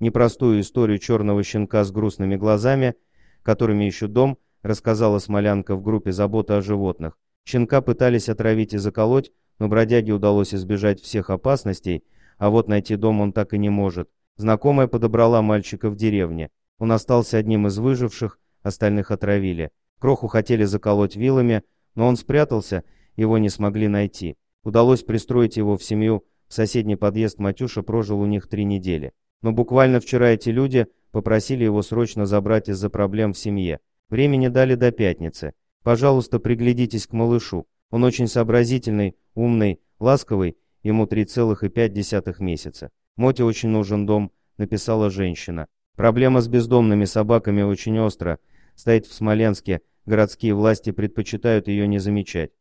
непростую историю черного щенка с грустными глазами, которыми еще дом, рассказала Смолянка в группе «Забота о животных». Щенка пытались отравить и заколоть, но бродяге удалось избежать всех опасностей, а вот найти дом он так и не может. Знакомая подобрала мальчика в деревне. Он остался одним из выживших, остальных отравили. Кроху хотели заколоть вилами, но он спрятался, его не смогли найти. Удалось пристроить его в семью, в соседний подъезд Матюша прожил у них три недели. Но буквально вчера эти люди попросили его срочно забрать из-за проблем в семье. Времени дали до пятницы. Пожалуйста, приглядитесь к малышу. Он очень сообразительный, умный, ласковый, ему 3,5 месяца. Моте очень нужен дом, написала женщина. Проблема с бездомными собаками очень остра. Стоит в Смоленске, городские власти предпочитают ее не замечать.